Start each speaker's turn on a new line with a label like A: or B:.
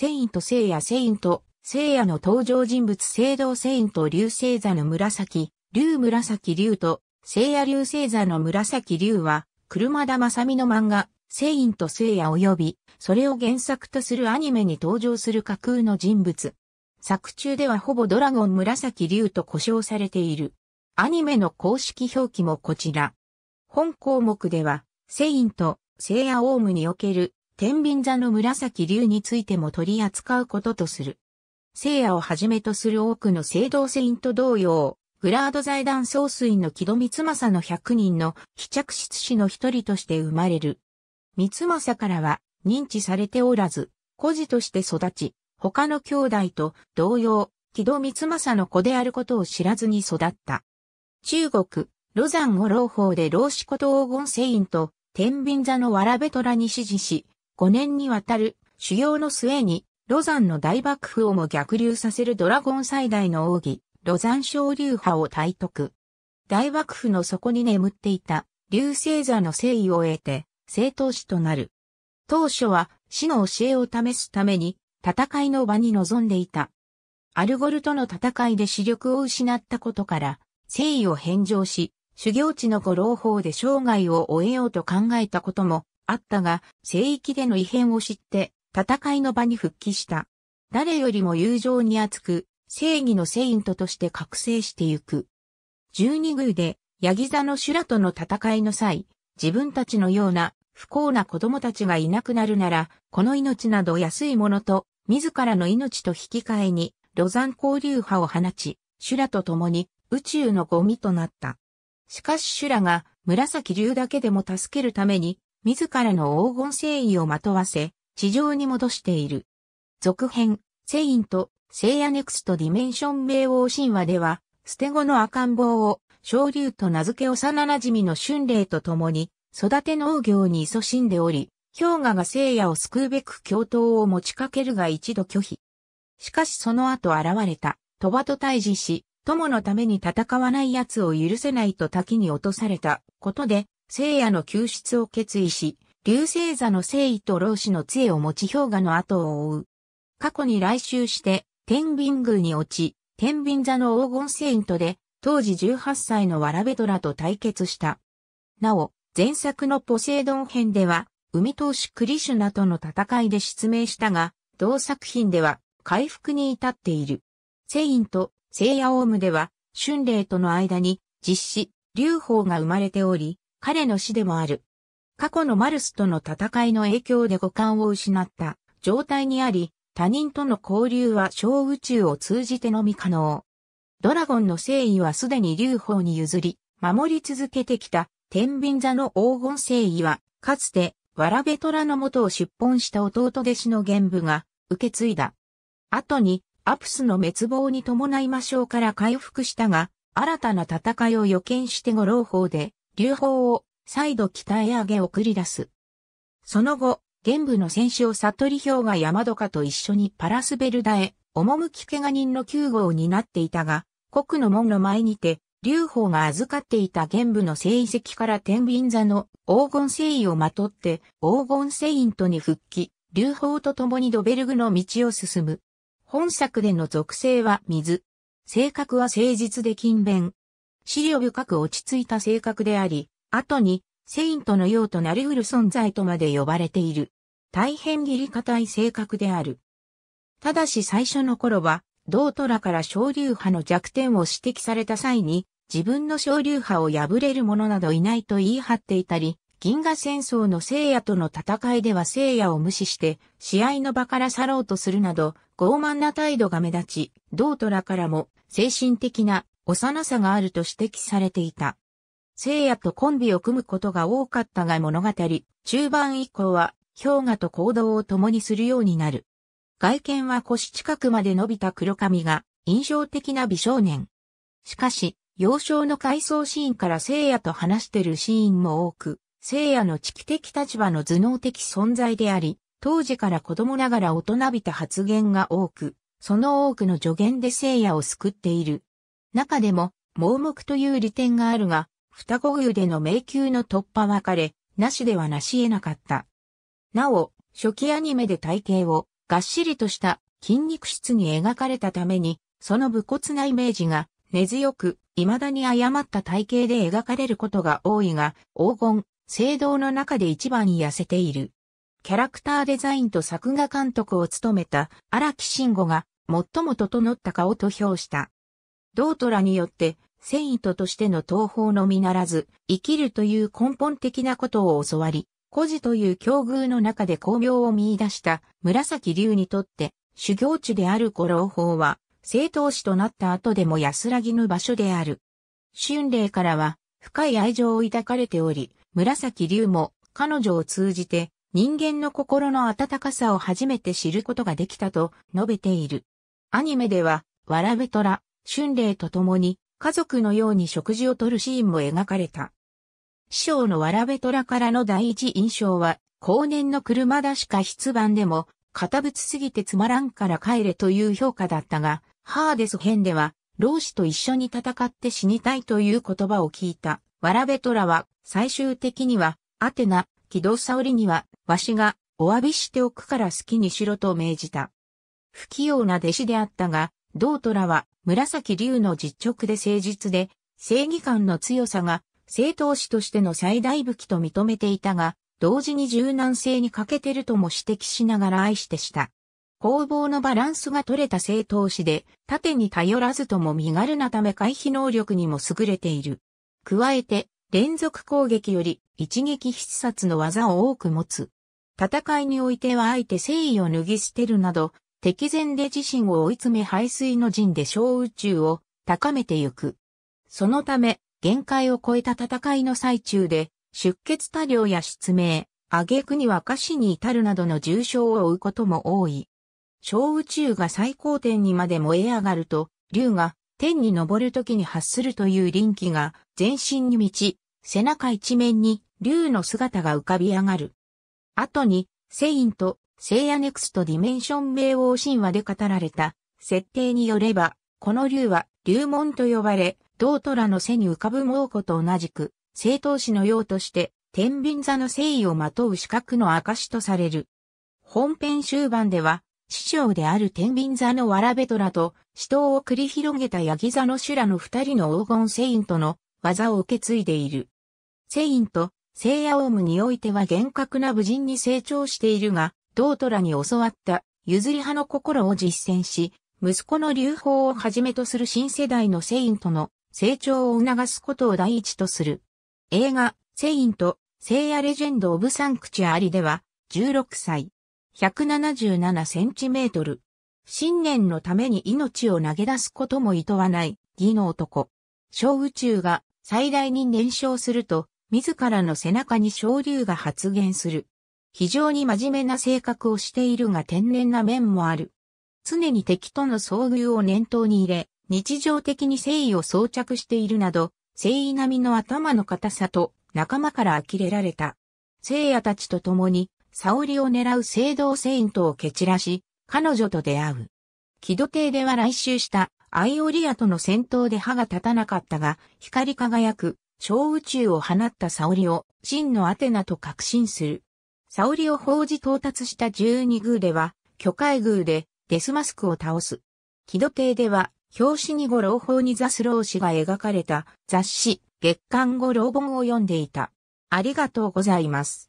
A: セイント聖夜セイント、聖夜の登場人物聖堂セイント竜星座の紫、竜紫竜と、聖夜竜星座の紫竜は、車田正美の漫画、セイント聖夜及び、それを原作とするアニメに登場する架空の人物。作中ではほぼドラゴン紫竜と呼称されている。アニメの公式表記もこちら。本項目では、セイント、聖夜オウムにおける天秤座の紫竜についても取り扱うこととする。聖夜をはじめとする多くの聖堂セインと同様、グラード財団総帥の木戸光政の100人の非着室師の一人として生まれる。光政からは認知されておらず、孤児として育ち、他の兄弟と同様、木戸光政の子であることを知らずに育った。中国、ロザン語朗報で老子こと黄金聖院と天秤座のわらべ虎に指示し、5年にわたる修行の末に、ロザンの大幕府をも逆流させるドラゴン最大の奥義、ロザン昇竜派を体得。大幕府の底に眠っていた、流星座の誠意を得て、正当師となる。当初は、死の教えを試すために、戦いの場に臨んでいた。アルゴルとの戦いで視力を失ったことから、誠意を返上し、修行地のご老法で生涯を終えようと考えたこともあったが、聖域での異変を知って、戦いの場に復帰した。誰よりも友情に厚く、正義のセイントとして覚醒してゆく。十二宮で、ヤギ座の修羅との戦いの際、自分たちのような不幸な子供たちがいなくなるなら、この命など安いものと、自らの命と引き換えに、ロザン交流派を放ち、修羅と共に宇宙のゴミとなった。しかし修羅が紫竜だけでも助けるために、自らの黄金聖衣をまとわせ、地上に戻している。続編、セインと、聖夜ネクストディメンション冥王神話では、捨て子の赤ん坊を、小竜と名付け幼馴染の春麗と共に、育て農業に勤しんでおり、氷河が聖夜を救うべく共闘を持ちかけるが一度拒否。しかしその後現れた、鳥羽と対峙し、友のために戦わない奴を許せないと滝に落とされたことで、聖夜の救出を決意し、流星座の聖意と老子の杖を持ち氷河の後を追う。過去に来襲して、天秤宮に落ち、天秤座の黄金セイントで、当時18歳のわらべトラと対決した。なお、前作のポセイドン編では、海投手クリシュナとの戦いで失明したが、同作品では回復に至っている。セインと聖夜オウムでは、春麗との間に実施、流法が生まれており、彼の死でもある。過去のマルスとの戦いの影響で五感を失った状態にあり、他人との交流は小宇宙を通じてのみ可能。ドラゴンの誠意はすでに劉邦に譲り、守り続けてきた天秤座の黄金誠意は、かつて、わらべ虎の元を出奔した弟弟子の玄武が受け継いだ。後に、アプスの滅亡に伴い魔性から回復したが、新たな戦いを予見して五老法で、流砲を再度鍛え上げ送り出す。その後、玄武の戦士を悟り氷が山戸家と一緒にパラスベルダへ、赴き怪我人の救護を担っていたが、国の門の前にて、劉邦が預かっていた玄武の聖遺跡から天秤座の黄金聖遺をまとって黄金聖印とに復帰、劉邦と共にドベルグの道を進む。本作での属性は水。性格は誠実で勤勉。資料深く落ち着いた性格であり、後に、セイントのようとなりうる存在とまで呼ばれている。大変義理堅い性格である。ただし最初の頃は、道トラから昇流派の弱点を指摘された際に、自分の昇流派を破れる者などいないと言い張っていたり、銀河戦争の聖夜との戦いでは聖夜を無視して、試合の場から去ろうとするなど、傲慢な態度が目立ち、道トラからも精神的な幼さがあると指摘されていた。聖夜とコンビを組むことが多かったが物語、中盤以降は、氷河と行動を共にするようになる。外見は腰近くまで伸びた黒髪が印象的な美少年。しかし、幼少の回想シーンから聖夜と話してるシーンも多く、聖夜の知的立場の頭脳的存在であり、当時から子供ながら大人びた発言が多く、その多くの助言で聖夜を救っている中でも、盲目という利点があるが、双子牛での迷宮の突破は彼、なしではなし得なかった。なお、初期アニメで体型を、がっしりとした筋肉質に描かれたために、その武骨なイメージが根強く、未だに誤った体型で描かれることが多いが、黄金、聖堂の中で一番痩せている。キャラクターデザインと作画監督を務めた荒木慎吾が、最も整った顔と評した。道虎によって、戦意ととしての東方のみならず、生きるという根本的なことを教わり、孤児という境遇の中で巧妙を見出した紫龍にとって、修行地である五老法は、正統師となった後でも安らぎの場所である。春麗からは、深い愛情を抱かれており、紫龍も彼女を通じて、人間の心の温かさを初めて知ることができたと述べている。アニメでは、わらべとら、春麗と共に家族のように食事をとるシーンも描かれた。師匠のわらべ虎からの第一印象は、後年の車だしか筆番でも、堅物すぎてつまらんから帰れという評価だったが、ハーデス編では、老子と一緒に戦って死にたいという言葉を聞いた。わらべとらは、最終的には、アテナ、木戸沙織には、わしが、お詫びしておくから好きにしろと命じた。不器用な弟子であったが、道虎は、紫龍の実直で誠実で、正義感の強さが、正当士としての最大武器と認めていたが、同時に柔軟性に欠けてるとも指摘しながら愛してした。攻防のバランスが取れた正当士で、盾に頼らずとも身軽なため回避能力にも優れている。加えて、連続攻撃より一撃必殺の技を多く持つ。戦いにおいては相手誠意を脱ぎ捨てるなど、敵前で自身を追い詰め排水の陣で小宇宙を高めてゆく。そのため、限界を超えた戦いの最中で、出血多量や失明、挙句には下詞に至るなどの重傷を負うことも多い。小宇宙が最高点にまで燃え上がると、竜が天に昇る時に発するという臨機が全身に満ち、背中一面に竜の姿が浮かび上がる。後に、セインと聖アネクストディメンション冥王神話で語られた設定によれば、この竜は竜門と呼ばれ、道虎の背に浮かぶ猛虎と同じく、正当士のようとして、天秤座の誠意をまとう資格の証とされる。本編終盤では、師匠である天秤座のわらべ虎と、死闘を繰り広げたヤギ座の修羅の二人の黄金聖院との技を受け継いでいる。聖院と聖夜オウムにおいては厳格な武人に成長しているが、道虎に教わった譲り派の心を実践し、息子の流法をはじめとする新世代のセイントの成長を促すことを第一とする。映画、セイント、聖夜レジェンド・オブ・サンクチュアリでは、16歳、177センチメートル。信念のために命を投げ出すことも厭わない、義の男。小宇宙が最大に燃焼すると、自らの背中に小竜が発現する。非常に真面目な性格をしているが天然な面もある。常に敵との遭遇を念頭に入れ、日常的に誠意を装着しているなど、誠意並みの頭の硬さと仲間から呆れられた。聖夜たちと共に、沙織を狙う聖堂セイントを蹴散らし、彼女と出会う。木戸邸では来襲したアイオリアとの戦闘で歯が立たなかったが、光り輝く小宇宙を放った沙織を真のアテナと確信する。サオリを報じ到達した12宮では、巨海宮でデスマスクを倒す。木戸邸では、表紙に五老法に座す老師が描かれた雑誌、月刊五老本を読んでいた。ありがとうございます。